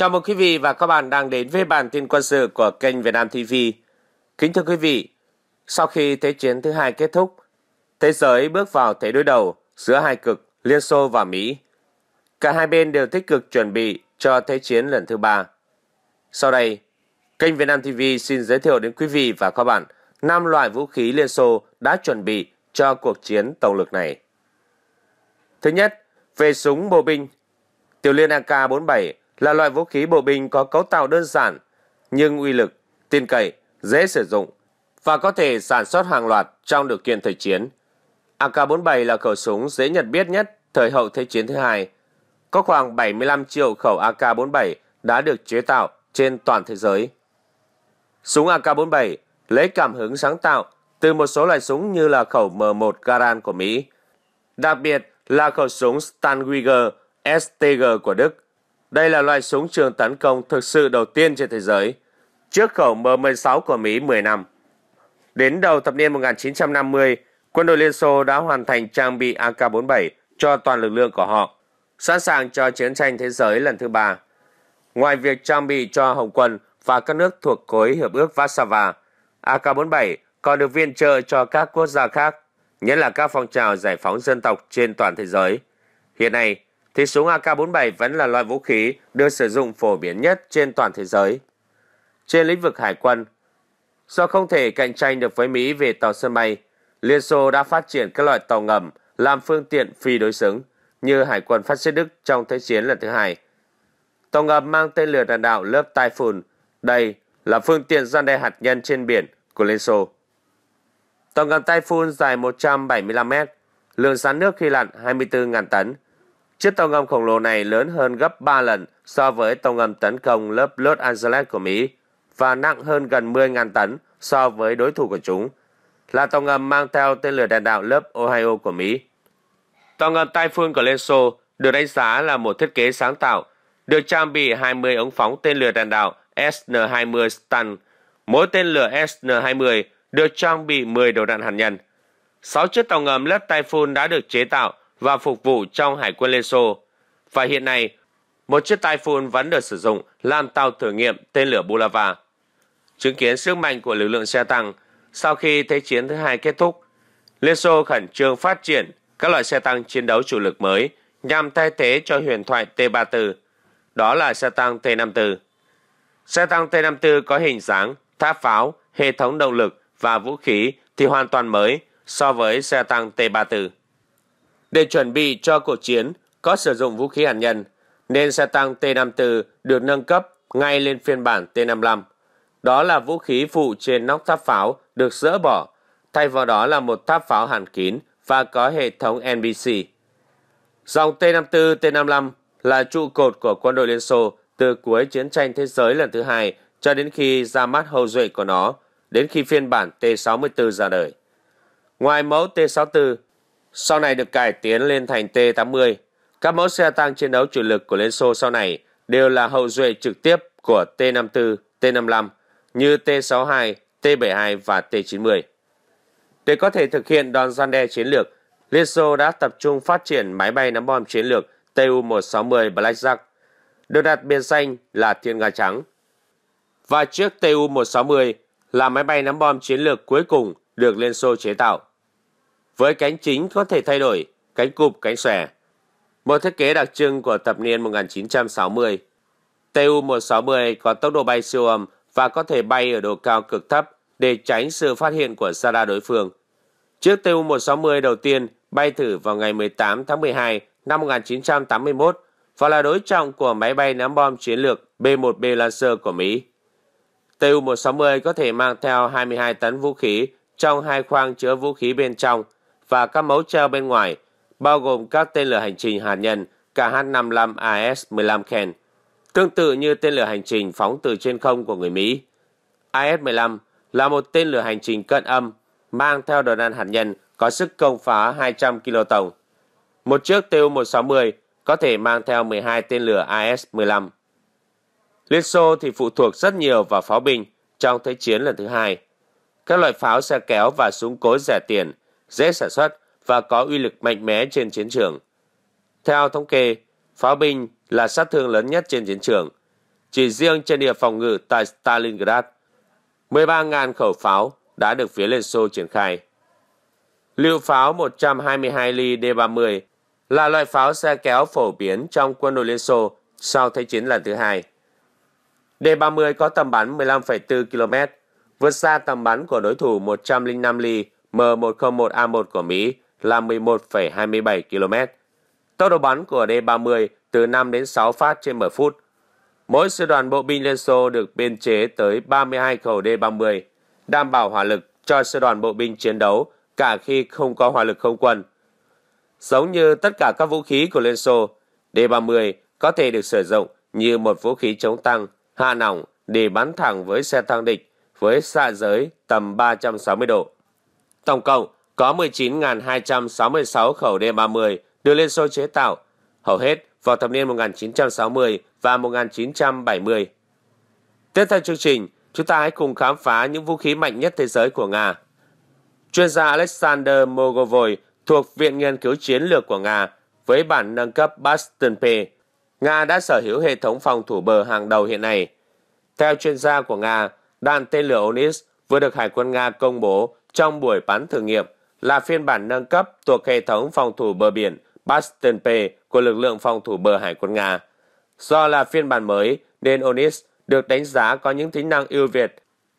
Chào mừng quý vị và các bạn đang đến với bản tin quân sự của kênh Việt Nam TV. Kính thưa quý vị, sau khi Thế chiến thứ hai kết thúc, thế giới bước vào thế đối đầu giữa hai cực Liên Xô và Mỹ. Cả hai bên đều tích cực chuẩn bị cho Thế chiến lần thứ ba. Sau đây, kênh Việt Nam TV xin giới thiệu đến quý vị và các bạn năm loại vũ khí Liên Xô đã chuẩn bị cho cuộc chiến tổng lực này. Thứ nhất, về súng bộ binh. Tiểu liên AK-47 là loại vũ khí bộ binh có cấu tạo đơn giản, nhưng uy lực, tin cậy, dễ sử dụng và có thể sản xuất hàng loạt trong điều kiện thời chiến. AK-47 là khẩu súng dễ nhận biết nhất thời hậu Thế chiến thứ hai. Có khoảng 75 triệu khẩu AK-47 đã được chế tạo trên toàn thế giới. Súng AK-47 lấy cảm hứng sáng tạo từ một số loại súng như là khẩu M1 Garand của Mỹ, đặc biệt là khẩu súng Sturmgewehr STG của Đức đây là loại súng trường tấn công thực sự đầu tiên trên thế giới, trước khẩu M16 của Mỹ 10 năm. Đến đầu thập niên 1950, quân đội Liên Xô đã hoàn thành trang bị AK-47 cho toàn lực lượng của họ, sẵn sàng cho chiến tranh thế giới lần thứ ba. Ngoài việc trang bị cho Hồng quân và các nước thuộc khối Hiệp ước Warsaw, AK-47 còn được viện trợ cho các quốc gia khác, nhất là các phong trào giải phóng dân tộc trên toàn thế giới. Hiện nay, thì súng AK-47 vẫn là loại vũ khí được sử dụng phổ biến nhất trên toàn thế giới. Trên lĩnh vực hải quân, do không thể cạnh tranh được với Mỹ về tàu sân bay, Liên Xô đã phát triển các loại tàu ngầm làm phương tiện phi đối xứng như Hải quân phát xít Đức trong Thế chiến lần thứ hai. Tàu ngầm mang tên lửa đạn đạo lớp Typhoon, đây là phương tiện gian đe hạt nhân trên biển của Liên Xô. Tàu ngầm Typhoon dài 175 mét, lượng sán nước khi lặn 24.000 tấn, Chiếc tàu ngầm khổng lồ này lớn hơn gấp 3 lần so với tàu ngầm tấn công lớp Los Angeles của Mỹ và nặng hơn gần 10.000 tấn so với đối thủ của chúng, là tàu ngầm mang theo tên lửa đạn đạo lớp Ohio của Mỹ. Tàu ngầm Typhoon của Liên Xô được đánh giá là một thiết kế sáng tạo, được trang bị 20 ống phóng tên lửa đạn đạo SN-20 Stun. Mỗi tên lửa SN-20 được trang bị 10 đầu đạn hạt nhân. 6 chiếc tàu ngầm lớp Typhoon đã được chế tạo và phục vụ trong Hải quân Liên Xô. Và hiện nay, một chiếc Typhoon vẫn được sử dụng làm tàu thử nghiệm tên lửa Bulava. Chứng kiến sức mạnh của lực lượng xe tăng, sau khi Thế chiến thứ hai kết thúc, Liên Xô khẩn trương phát triển các loại xe tăng chiến đấu chủ lực mới nhằm thay thế cho huyền thoại T-34, đó là xe tăng T-54. Xe tăng T-54 có hình dáng, tháp pháo, hệ thống động lực và vũ khí thì hoàn toàn mới so với xe tăng T-34. Để chuẩn bị cho cuộc chiến có sử dụng vũ khí hạt nhân, nên xe tăng T-54 được nâng cấp ngay lên phiên bản T-55. Đó là vũ khí phụ trên nóc tháp pháo được dỡ bỏ, thay vào đó là một tháp pháo hàn kín và có hệ thống NBC. Dòng T-54, T-55 là trụ cột của quân đội Liên Xô từ cuối chiến tranh thế giới lần thứ hai cho đến khi ra mắt hậu duệ của nó, đến khi phiên bản T-64 ra đời. Ngoài mẫu T-64 sau này được cải tiến lên thành T-80. Các mẫu xe tăng chiến đấu chủ lực của Liên Xô sau này đều là hậu duệ trực tiếp của T-54, T-55 như T-62, T-72 và T-90. Để có thể thực hiện đòn gian đe chiến lược, Liên Xô đã tập trung phát triển máy bay ném bom chiến lược Tu-160 Blackjack, được đặt biệt xanh là Thiên Nga Trắng. Và chiếc Tu-160 là máy bay ném bom chiến lược cuối cùng được Liên Xô chế tạo với cánh chính có thể thay đổi, cánh cụp, cánh xòe. Một thiết kế đặc trưng của thập niên 1960. Tu-160 có tốc độ bay siêu âm và có thể bay ở độ cao cực thấp để tránh sự phát hiện của radar đối phương. Chiếc Tu-160 đầu tiên bay thử vào ngày 18 tháng 12 năm 1981 và là đối trọng của máy bay ném bom chiến lược B-1B Lancer của Mỹ. Tu-160 có thể mang theo 22 tấn vũ khí trong hai khoang chứa vũ khí bên trong – và các mẫu treo bên ngoài, bao gồm các tên lửa hành trình hạt nhân KH-55 AS-15 Ken, tương tự như tên lửa hành trình phóng từ trên không của người Mỹ. AS-15 là một tên lửa hành trình cận âm mang theo đồ đạn hạt nhân có sức công phá 200 kiloton. Một chiếc Tu-160 có thể mang theo 12 tên lửa AS-15. Liên Xô thì phụ thuộc rất nhiều vào pháo binh trong Thế chiến lần thứ hai. Các loại pháo xe kéo và súng cối rẻ tiền dễ sản xuất và có uy lực mạnh mẽ trên chiến trường. Theo thống kê, pháo binh là sát thương lớn nhất trên chiến trường. Chỉ riêng trên địa phòng ngự tại Stalingrad, 13.000 khẩu pháo đã được phía Liên Xô triển khai. Lưu pháo 122 ly D-30 là loại pháo xe kéo phổ biến trong quân đội Liên Xô sau Thế chiến lần thứ hai. D-30 có tầm bắn 15,4 km, vượt xa tầm bắn của đối thủ 105 ly M101A1 của Mỹ là 11,27 km. Tốc độ bắn của D-30 từ 5 đến 6 phát trên 10 phút. Mỗi sư đoàn bộ binh Liên Xô được biên chế tới 32 khẩu D-30, đảm bảo hỏa lực cho sư đoàn bộ binh chiến đấu cả khi không có hỏa lực không quân. Giống như tất cả các vũ khí của Liên Xô, D-30 có thể được sử dụng như một vũ khí chống tăng, hạ nòng để bắn thẳng với xe tăng địch với xạ giới tầm 360 độ. Tổng cộng có 19.266 khẩu D-30 được Liên Xô chế tạo, hầu hết vào thập niên 1960 và 1970. Tiếp theo chương trình, chúng ta hãy cùng khám phá những vũ khí mạnh nhất thế giới của Nga. Chuyên gia Alexander Mogovoy thuộc Viện Nghiên cứu Chiến lược của Nga với bản nâng cấp Bastion P, Nga đã sở hữu hệ thống phòng thủ bờ hàng đầu hiện nay. Theo chuyên gia của Nga, đạn tên lửa Onis vừa được Hải quân Nga công bố trong buổi bán thử nghiệm là phiên bản nâng cấp thuộc hệ thống phòng thủ bờ biển Bastion P của lực lượng phòng thủ bờ hải quân Nga. Do là phiên bản mới nên Onis được đánh giá có những tính năng ưu việt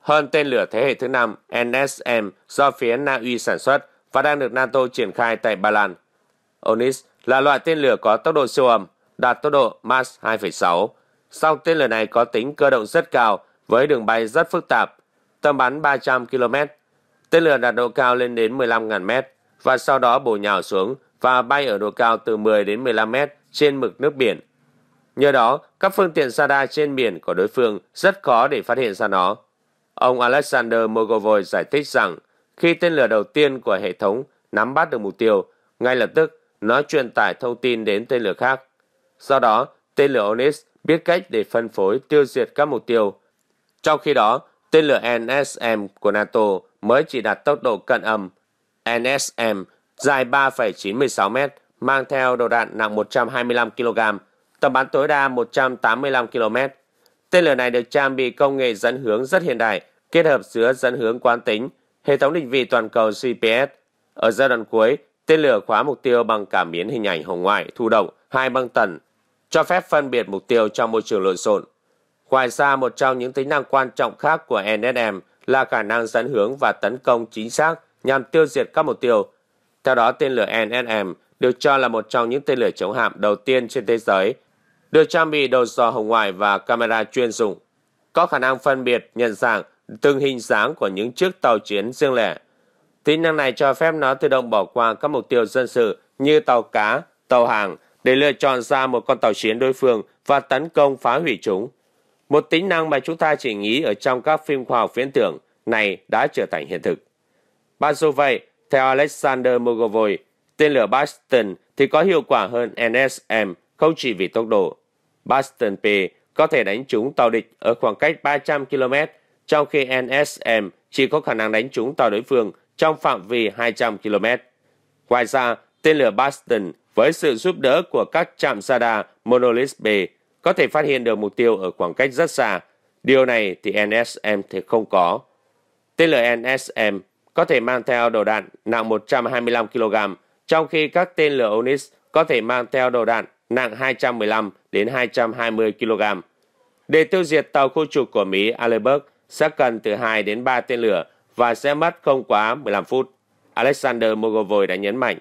hơn tên lửa thế hệ thứ 5 NSM do phía Na Uy sản xuất và đang được NATO triển khai tại Ba Lan. Onis là loại tên lửa có tốc độ siêu âm, đạt tốc độ Mach 2,6. sau tên lửa này có tính cơ động rất cao với đường bay rất phức tạp, tầm bắn 300 km Tên lửa đạt độ cao lên đến 15.000 mét và sau đó bổ nhào xuống và bay ở độ cao từ 10 đến 15 mét trên mực nước biển. Nhờ đó, các phương tiện radar trên biển của đối phương rất khó để phát hiện ra nó. Ông Alexander Mogovoy giải thích rằng khi tên lửa đầu tiên của hệ thống nắm bắt được mục tiêu, ngay lập tức nó truyền tải thông tin đến tên lửa khác. Sau đó, tên lửa Onyx biết cách để phân phối tiêu diệt các mục tiêu. Trong khi đó, tên lửa NSM của NATO mới chỉ đạt tốc độ cận âm NSM dài 3,96 m, mang theo đầu đạn nặng 125 kg, tầm bắn tối đa 185 km. Tên lửa này được trang bị công nghệ dẫn hướng rất hiện đại, kết hợp giữa dẫn hướng quán tính, hệ thống định vị toàn cầu GPS. Ở giai đoạn cuối, tên lửa khóa mục tiêu bằng cảm biến hình ảnh hồng ngoại thu động hai băng tần, cho phép phân biệt mục tiêu trong môi trường lộn xộn. Ngoài ra, một trong những tính năng quan trọng khác của NSM là khả năng dẫn hướng và tấn công chính xác nhằm tiêu diệt các mục tiêu. Theo đó, tên lửa NSM được cho là một trong những tên lửa chống hạm đầu tiên trên thế giới, được trang bị đầu dò hồng ngoại và camera chuyên dụng, có khả năng phân biệt nhận dạng từng hình dáng của những chiếc tàu chiến riêng lẻ. Tính năng này cho phép nó tự động bỏ qua các mục tiêu dân sự như tàu cá, tàu hàng để lựa chọn ra một con tàu chiến đối phương và tấn công phá hủy chúng. Một tính năng mà chúng ta chỉ nghĩ ở trong các phim khoa học viễn tưởng này đã trở thành hiện thực. Và dù vậy, theo Alexander Mogovoy, tên lửa Boston thì có hiệu quả hơn NSM không chỉ vì tốc độ. Boston P có thể đánh trúng tàu địch ở khoảng cách 300 km, trong khi NSM chỉ có khả năng đánh trúng tàu đối phương trong phạm vi 200 km. Ngoài ra, tên lửa Boston với sự giúp đỡ của các trạm radar Monolith B có thể phát hiện được mục tiêu ở khoảng cách rất xa. Điều này thì NSM thì không có. Tên lửa NSM có thể mang theo đầu đạn nặng 125 kg, trong khi các tên lửa Onyx có thể mang theo đầu đạn nặng 215 đến 220 kg. Để tiêu diệt tàu khu trục của Mỹ Aleberg sẽ cần từ 2 đến 3 tên lửa và sẽ mất không quá 15 phút. Alexander Mogovoy đã nhấn mạnh.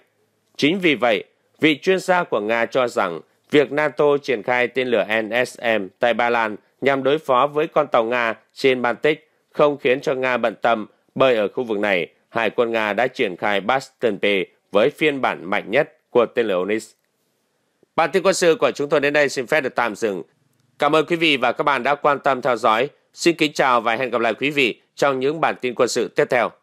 Chính vì vậy, vị chuyên gia của Nga cho rằng việc NATO triển khai tên lửa NSM tại Ba Lan nhằm đối phó với con tàu Nga trên Baltic không khiến cho Nga bận tâm bởi ở khu vực này, Hải quân Nga đã triển khai Bastion P với phiên bản mạnh nhất của tên lửa Onis. Bản tin quân sự của chúng tôi đến đây xin phép được tạm dừng. Cảm ơn quý vị và các bạn đã quan tâm theo dõi. Xin kính chào và hẹn gặp lại quý vị trong những bản tin quân sự tiếp theo.